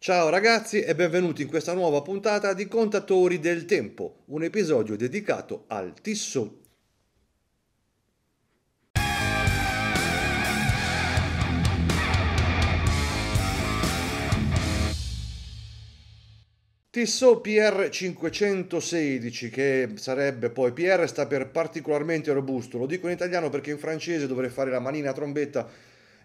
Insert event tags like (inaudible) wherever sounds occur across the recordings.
Ciao ragazzi e benvenuti in questa nuova puntata di Contatori del Tempo, un episodio dedicato al Tissot. Tissot PR516 che sarebbe poi PR sta per particolarmente robusto, lo dico in italiano perché in francese dovrei fare la manina a trombetta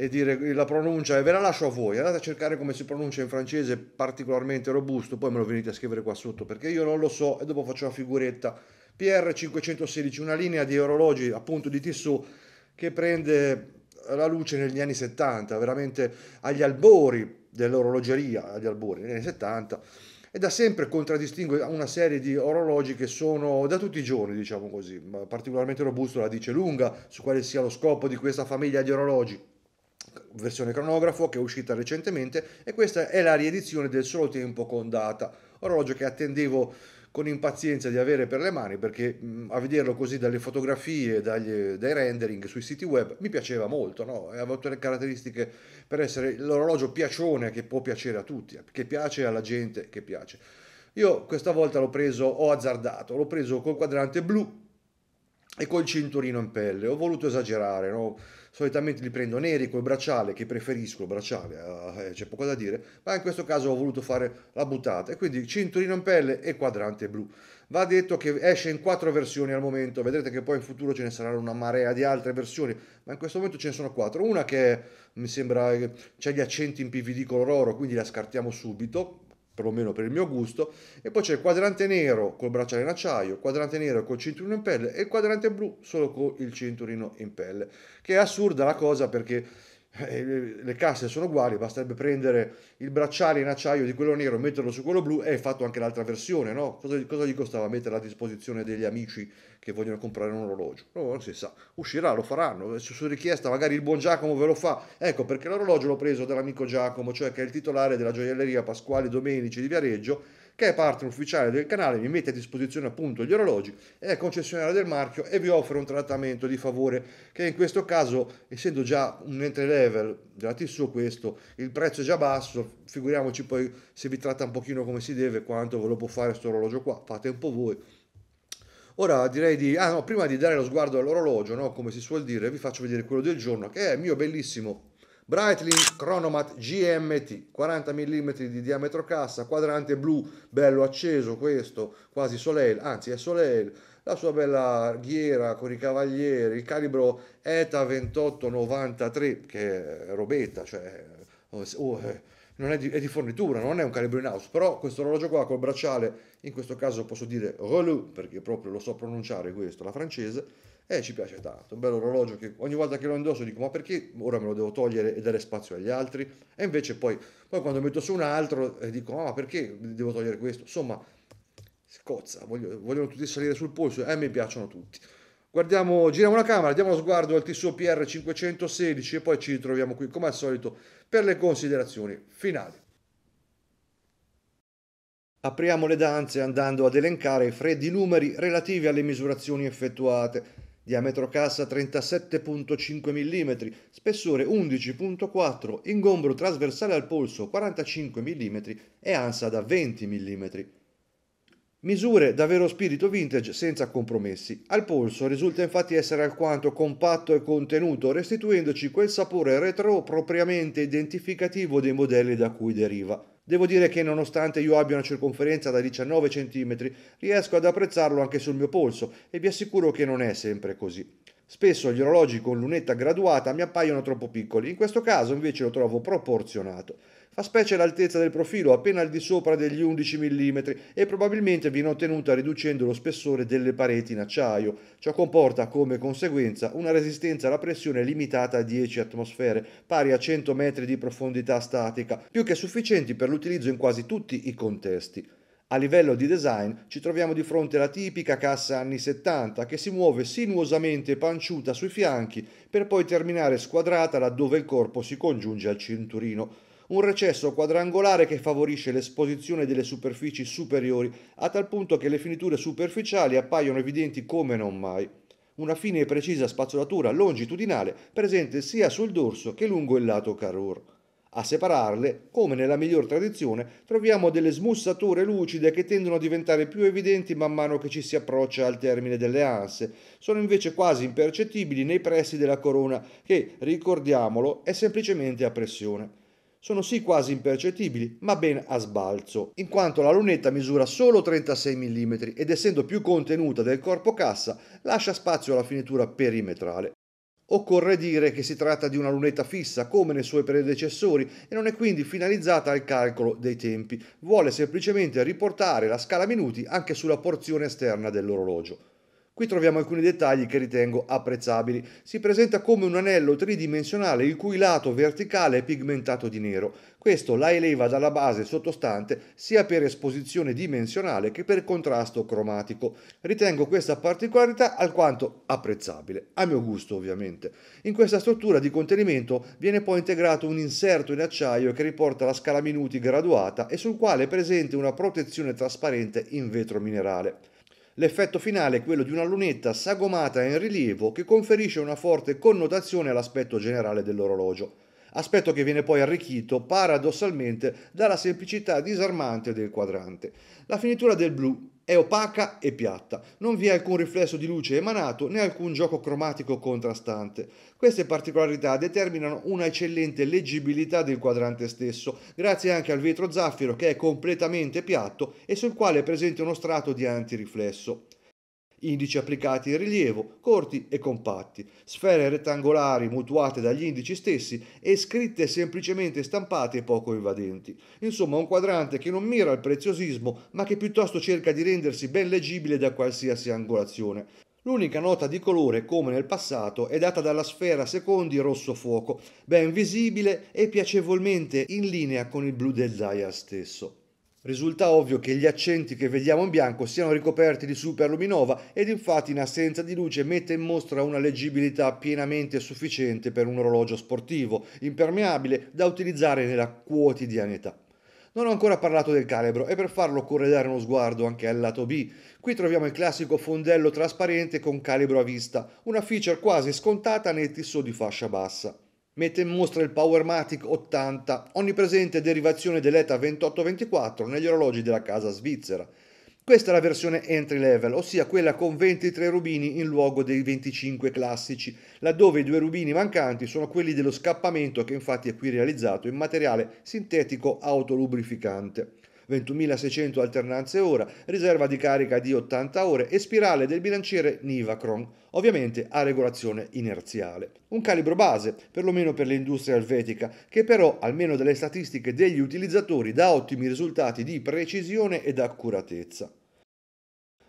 e dire la pronuncia e ve la lascio a voi, andate a cercare come si pronuncia in francese particolarmente robusto, poi me lo venite a scrivere qua sotto perché io non lo so e dopo faccio una figuretta. PR516, una linea di orologi appunto di Tissot che prende la luce negli anni 70, veramente agli albori dell'orologeria, agli albori negli anni 70 e da sempre contraddistingue una serie di orologi che sono da tutti i giorni, diciamo così, particolarmente robusto la dice lunga su quale sia lo scopo di questa famiglia di orologi versione cronografo che è uscita recentemente e questa è la riedizione del solo tempo con data, orologio che attendevo con impazienza di avere per le mani perché mh, a vederlo così dalle fotografie, dagli, dai rendering sui siti web mi piaceva molto, no? aveva tutte le caratteristiche per essere l'orologio piacione che può piacere a tutti, che piace alla gente che piace. Io questa volta l'ho preso, ho azzardato, l'ho preso col quadrante blu e col cinturino in pelle. Ho voluto esagerare, no? solitamente li prendo neri col bracciale, che preferisco il bracciale, eh, eh, c'è poco da dire, ma in questo caso ho voluto fare la buttata. E quindi cinturino in pelle e quadrante blu. Va detto che esce in quattro versioni al momento, vedrete che poi in futuro ce ne saranno una marea di altre versioni, ma in questo momento ce ne sono quattro. Una che mi sembra eh, c'è gli accenti in PVD color oro, quindi la scartiamo subito perlomeno per il mio gusto, e poi c'è il quadrante nero col bracciale in acciaio, il quadrante nero col cinturino in pelle e il quadrante blu solo con il cinturino in pelle, che è assurda la cosa perché eh, le casse sono uguali, basterebbe prendere il bracciale in acciaio di quello nero, metterlo su quello blu e hai fatto anche l'altra versione, no? Cosa, cosa gli costava mettere a disposizione degli amici che vogliono comprare un orologio. No, non si sa, uscirà, lo faranno, eh, su, su richiesta magari il buon Giacomo ve lo fa. Ecco perché l'orologio l'ho preso dall'amico Giacomo, cioè che è il titolare della gioielleria Pasquali Domenici di Viareggio, che è parte ufficiale del canale, mi mette a disposizione appunto gli orologi, è concessionario del marchio e vi offre un trattamento di favore che in questo caso, essendo già un entry level gratis su questo, il prezzo è già basso, figuriamoci poi se vi tratta un pochino come si deve, quanto ve lo può fare questo orologio qua, fate un po' voi Ora direi di, ah no, prima di dare lo sguardo all'orologio, no, come si suol dire, vi faccio vedere quello del giorno, che è il mio bellissimo Breitling Chronomat GMT, 40 mm di diametro cassa, quadrante blu, bello acceso questo, quasi Soleil, anzi è Soleil, la sua bella ghiera con i cavalieri, il calibro ETA 2893, che è robetta, cioè... Oh, oh eh, non è di, è di, fornitura, non è un calibro in house, però questo orologio qua col bracciale, in questo caso posso dire Relu, perché proprio lo so pronunciare questo, la francese, e ci piace tanto, un bello orologio che ogni volta che lo indosso dico ma perché ora me lo devo togliere e dare spazio agli altri? E invece poi, poi quando metto su un altro eh, dico ah, ma perché devo togliere questo? Insomma, scozza, voglio, vogliono tutti salire sul polso e eh, mi piacciono tutti. Guardiamo, giriamo la camera, diamo lo sguardo al TSO PR 516 e poi ci ritroviamo qui come al solito per le considerazioni finali. Apriamo le danze andando ad elencare i freddi numeri relativi alle misurazioni effettuate. Diametro cassa 37.5 mm, spessore 11.4, ingombro trasversale al polso 45 mm e ansa da 20 mm. Misure davvero spirito vintage senza compromessi. Al polso risulta infatti essere alquanto compatto e contenuto, restituendoci quel sapore retro propriamente identificativo dei modelli da cui deriva. Devo dire che nonostante io abbia una circonferenza da 19 cm, riesco ad apprezzarlo anche sul mio polso e vi assicuro che non è sempre così. Spesso gli orologi con lunetta graduata mi appaiono troppo piccoli, in questo caso invece lo trovo proporzionato. Fa specie l'altezza del profilo, appena al di sopra degli 11 mm, e probabilmente viene ottenuta riducendo lo spessore delle pareti in acciaio. Ciò comporta come conseguenza una resistenza alla pressione limitata a 10 atmosfere, pari a 100 metri di profondità statica, più che sufficienti per l'utilizzo in quasi tutti i contesti. A livello di design ci troviamo di fronte alla tipica cassa anni 70 che si muove sinuosamente panciuta sui fianchi per poi terminare squadrata laddove il corpo si congiunge al cinturino un recesso quadrangolare che favorisce l'esposizione delle superfici superiori a tal punto che le finiture superficiali appaiono evidenti come non mai. Una fine e precisa spazzolatura longitudinale presente sia sul dorso che lungo il lato carur. A separarle, come nella miglior tradizione, troviamo delle smussature lucide che tendono a diventare più evidenti man mano che ci si approccia al termine delle anse. Sono invece quasi impercettibili nei pressi della corona che, ricordiamolo, è semplicemente a pressione sono sì quasi impercettibili, ma ben a sbalzo, in quanto la lunetta misura solo 36 mm ed essendo più contenuta del corpo cassa lascia spazio alla finitura perimetrale. Occorre dire che si tratta di una lunetta fissa come nei suoi predecessori e non è quindi finalizzata al calcolo dei tempi, vuole semplicemente riportare la scala minuti anche sulla porzione esterna dell'orologio. Qui troviamo alcuni dettagli che ritengo apprezzabili. Si presenta come un anello tridimensionale il cui lato verticale è pigmentato di nero. Questo la eleva dalla base sottostante sia per esposizione dimensionale che per contrasto cromatico. Ritengo questa particolarità alquanto apprezzabile, a mio gusto ovviamente. In questa struttura di contenimento viene poi integrato un inserto in acciaio che riporta la scala minuti graduata e sul quale è presente una protezione trasparente in vetro minerale. L'effetto finale è quello di una lunetta sagomata in rilievo che conferisce una forte connotazione all'aspetto generale dell'orologio, aspetto che viene poi arricchito paradossalmente dalla semplicità disarmante del quadrante. La finitura del blu, è opaca e piatta, non vi è alcun riflesso di luce emanato né alcun gioco cromatico contrastante. Queste particolarità determinano una eccellente leggibilità del quadrante stesso, grazie anche al vetro zaffiro che è completamente piatto e sul quale è presente uno strato di antiriflesso indici applicati in rilievo, corti e compatti, sfere rettangolari mutuate dagli indici stessi e scritte semplicemente stampate e poco invadenti. Insomma, un quadrante che non mira al preziosismo, ma che piuttosto cerca di rendersi ben leggibile da qualsiasi angolazione. L'unica nota di colore, come nel passato, è data dalla sfera secondi rosso fuoco, ben visibile e piacevolmente in linea con il blu del Zaya stesso. Risulta ovvio che gli accenti che vediamo in bianco siano ricoperti di superluminova ed infatti in assenza di luce mette in mostra una leggibilità pienamente sufficiente per un orologio sportivo, impermeabile da utilizzare nella quotidianità. Non ho ancora parlato del calibro e per farlo occorre dare uno sguardo anche al lato B. Qui troviamo il classico fondello trasparente con calibro a vista, una feature quasi scontata nei tissot di fascia bassa mette in mostra il Powermatic 80, onnipresente derivazione dell'ETA 2824 negli orologi della casa svizzera. Questa è la versione entry level, ossia quella con 23 rubini in luogo dei 25 classici, laddove i due rubini mancanti sono quelli dello scappamento che infatti è qui realizzato in materiale sintetico autolubrificante. 21.600 alternanze ora, riserva di carica di 80 ore e spirale del bilanciere Nivacron, ovviamente a regolazione inerziale. Un calibro base, perlomeno per l'industria elvetica, che però, almeno dalle statistiche degli utilizzatori, dà ottimi risultati di precisione ed accuratezza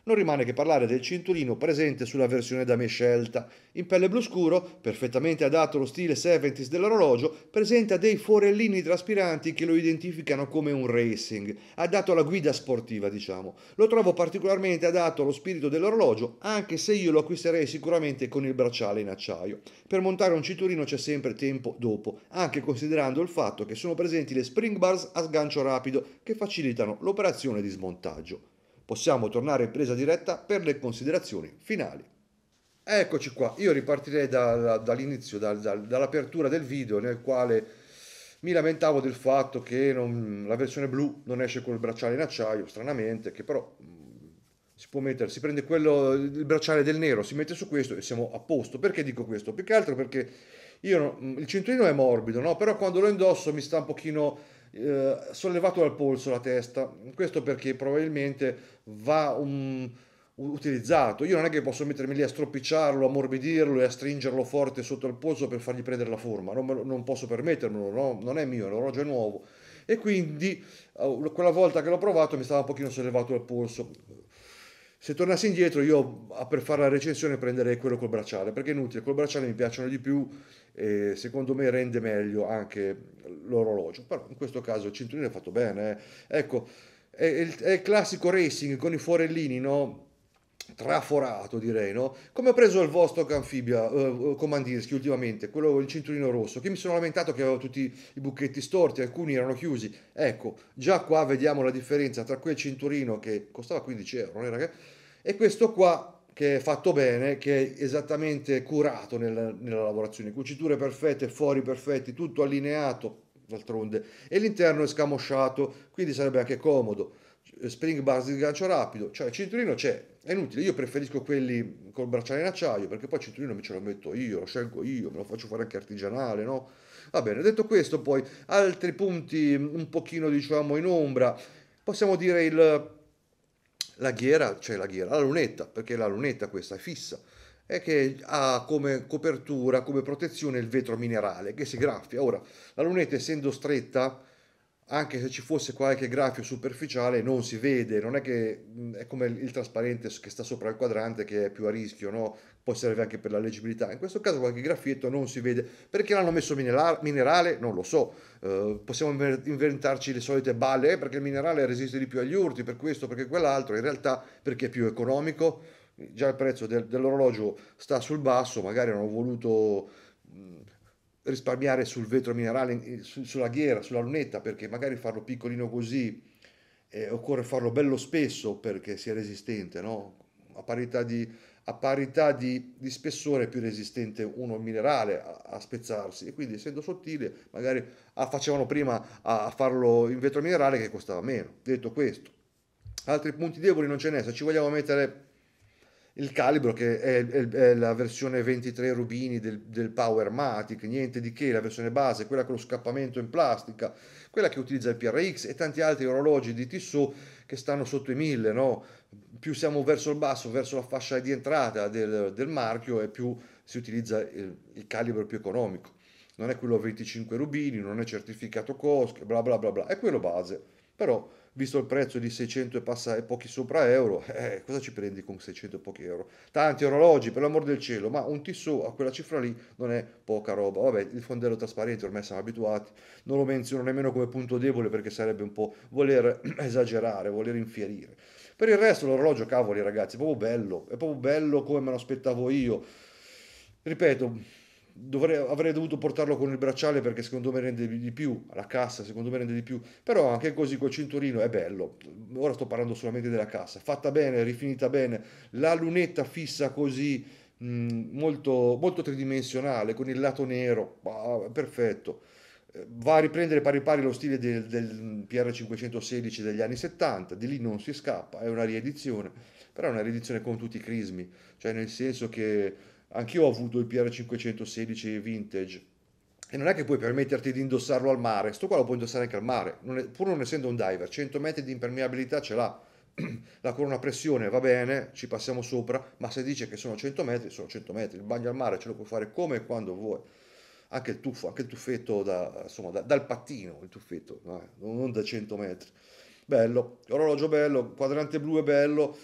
non rimane che parlare del cinturino presente sulla versione da me scelta, in pelle blu scuro, perfettamente adatto allo stile 70s dell'orologio, presenta dei forellini traspiranti che lo identificano come un racing, adatto alla guida sportiva, diciamo. Lo trovo particolarmente adatto allo spirito dell'orologio, anche se io lo acquisterei sicuramente con il bracciale in acciaio. Per montare un cinturino c'è sempre tempo dopo, anche considerando il fatto che sono presenti le spring bars a sgancio rapido che facilitano l'operazione di smontaggio possiamo tornare in presa diretta per le considerazioni finali. Eccoci qua, io ripartirei da, da, dall'inizio, da, dall'apertura del video nel quale mi lamentavo del fatto che non, la versione blu non esce col bracciale in acciaio, stranamente, che però mm, si può mettere, si prende quello, il bracciale del nero, si mette su questo e siamo a posto. Perché dico questo? Più che altro perché io, il cinturino è morbido, no? però quando lo indosso mi sta un pochino eh, sollevato dal polso la testa, questo perché probabilmente va un, utilizzato. Io non è che posso mettermi lì a stropicciarlo, a morbidirlo e a stringerlo forte sotto il polso per fargli prendere la forma, non, non posso permettermelo, no? non è mio, l'orologio è nuovo. E quindi eh, quella volta che l'ho provato mi stava un pochino sollevato dal polso se tornassi indietro io per fare la recensione prenderei quello col bracciale perché è inutile, col bracciale mi piacciono di più e secondo me rende meglio anche l'orologio, però in questo caso il cinturino è fatto bene, eh. ecco, è, il, è il classico racing con i forellini, no? traforato direi, no? Come ho preso il vostro canfibia eh, eh Comandirski ultimamente, quello il cinturino rosso, che mi sono lamentato che avevo tutti i buchetti storti, alcuni erano chiusi. Ecco, già qua vediamo la differenza tra quel cinturino che costava 15 euro, eh, e questo qua che è fatto bene, che è esattamente curato nella, nella lavorazione. Cuciture perfette, fori perfetti, tutto allineato d'altronde, e l'interno è scamosciato, quindi sarebbe anche comodo spring bars di gancio rapido, cioè il cinturino c'è, è inutile, io preferisco quelli col bracciale in acciaio perché poi il cinturino mi ce lo metto io, lo scelgo io, me lo faccio fare anche artigianale, no? Va bene, detto questo poi altri punti mm, un pochino diciamo in ombra, possiamo dire il, la ghiera, cioè la ghiera, la lunetta, perché la lunetta questa è fissa, è che ha come copertura, come protezione il vetro minerale che si graffia. Ora, la lunetta essendo stretta anche se ci fosse qualche grafio superficiale non si vede, non è che mm, è come il trasparente che sta sopra il quadrante che è più a rischio, no? Poi serve anche per la leggibilità, in questo caso qualche graffietto non si vede, perché l'hanno messo minerale non lo so, eh, possiamo inventarci le solite balle, eh, perché il minerale resiste di più agli urti, per questo, perché quell'altro, in realtà perché è più economico, già il prezzo del, dell'orologio sta sul basso, magari hanno voluto mm, risparmiare sul vetro minerale, su, sulla ghiera, sulla lunetta, perché magari farlo piccolino così eh, occorre farlo bello spesso perché sia resistente, no? A parità di, a parità di, di spessore è più resistente uno minerale a, a, spezzarsi e quindi essendo sottile magari a, ah, facevano prima a, a farlo in vetro minerale che costava meno. Detto questo, altri punti deboli non ce n'è, se ci vogliamo mettere il calibro che è, è, è la versione 23 rubini del, del Powermatic, niente di che, la versione base, quella con lo scappamento in plastica, quella che utilizza il PRX e tanti altri orologi di Tissot che stanno sotto i 1000, no? più siamo verso il basso, verso la fascia di entrata del, del marchio e più si utilizza il, il, calibro più economico. Non è quello a 25 rubini, non è certificato COSC, bla bla bla bla, è quello base. Però visto il prezzo di 600 e, passa, e pochi sopra euro, eh, cosa ci prendi con 600 e pochi euro? Tanti orologi, per l'amor del cielo, ma un Tissot a quella cifra lì non è poca roba. Vabbè, il fondello trasparente ormai siamo abituati, non lo menziono nemmeno come punto debole perché sarebbe un po' voler (clears throat) esagerare, voler infierire. Per il resto l'orologio, cavoli ragazzi, è proprio bello, è proprio bello come me lo aspettavo io. Ripeto, dovrei, avrei dovuto portarlo con il bracciale perché secondo me rende di più, la cassa secondo me rende di più, però anche così col cinturino è bello, ora sto parlando solamente della cassa, fatta bene, rifinita bene, la lunetta fissa così, mh, molto, molto tridimensionale, con il lato nero, bah, perfetto, eh, va a riprendere pari pari lo stile del, del PR516 degli anni 70, di lì non si scappa, è una riedizione, però è una riedizione con tutti i crismi, cioè nel senso che anch'io ho avuto il PR516 vintage e non è che puoi permetterti di indossarlo al mare, sto qua lo puoi indossare anche al mare, non è, pur non essendo un diver, 100 metri di impermeabilità ce l'ha, (clears throat) la corona a pressione va bene, ci passiamo sopra, ma se dice che sono 100 metri, sono 100 metri, il bagno al mare ce lo puoi fare come e quando vuoi, anche il tuffo, anche il tuffetto da, insomma, da, dal pattino, il tuffetto, no? Eh, non da 100 metri, bello, orologio bello, quadrante blu è bello,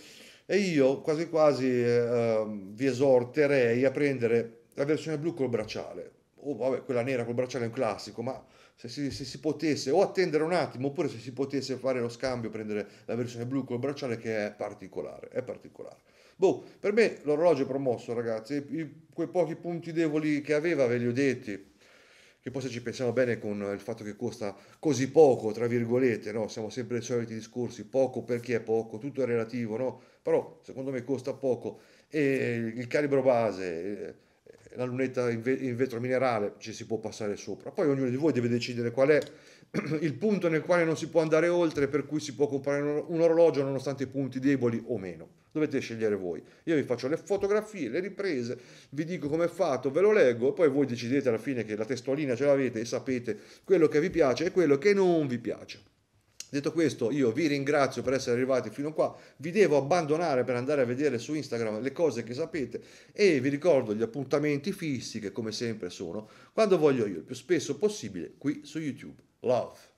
e io quasi quasi eh, ehm, vi esorterei a prendere la versione blu col bracciale O oh, vabbè, quella nera col bracciale è un classico, ma se si, se si, potesse o attendere un attimo, oppure se si potesse fare lo scambio, prendere la versione blu col bracciale che è particolare, è particolare. Boh, per me l'orologio è promosso, ragazzi, I, quei pochi punti deboli che aveva ve li ho detti che poi se ci pensiamo bene con il fatto che costa così poco, tra virgolette, no? siamo sempre ai soliti discorsi, poco perché è poco, tutto è relativo, no? però secondo me costa poco e il calibro base eh, la lunetta in, vetro minerale ci si può passare sopra. Poi ognuno di voi deve decidere qual è (clears throat) il punto nel quale non si può andare oltre, per cui si può comprare un orologio nonostante i punti deboli o meno. Dovete scegliere voi. Io vi faccio le fotografie, le riprese, vi dico come è fatto, ve lo leggo e poi voi decidete alla fine che la testolina ce l'avete e sapete quello che vi piace e quello che non vi piace. Detto questo, io vi ringrazio per essere arrivati fino a qua. Vi devo abbandonare per andare a vedere su Instagram le cose che sapete e vi ricordo gli appuntamenti fissi che come sempre sono quando voglio io, il più spesso possibile qui su YouTube. Love.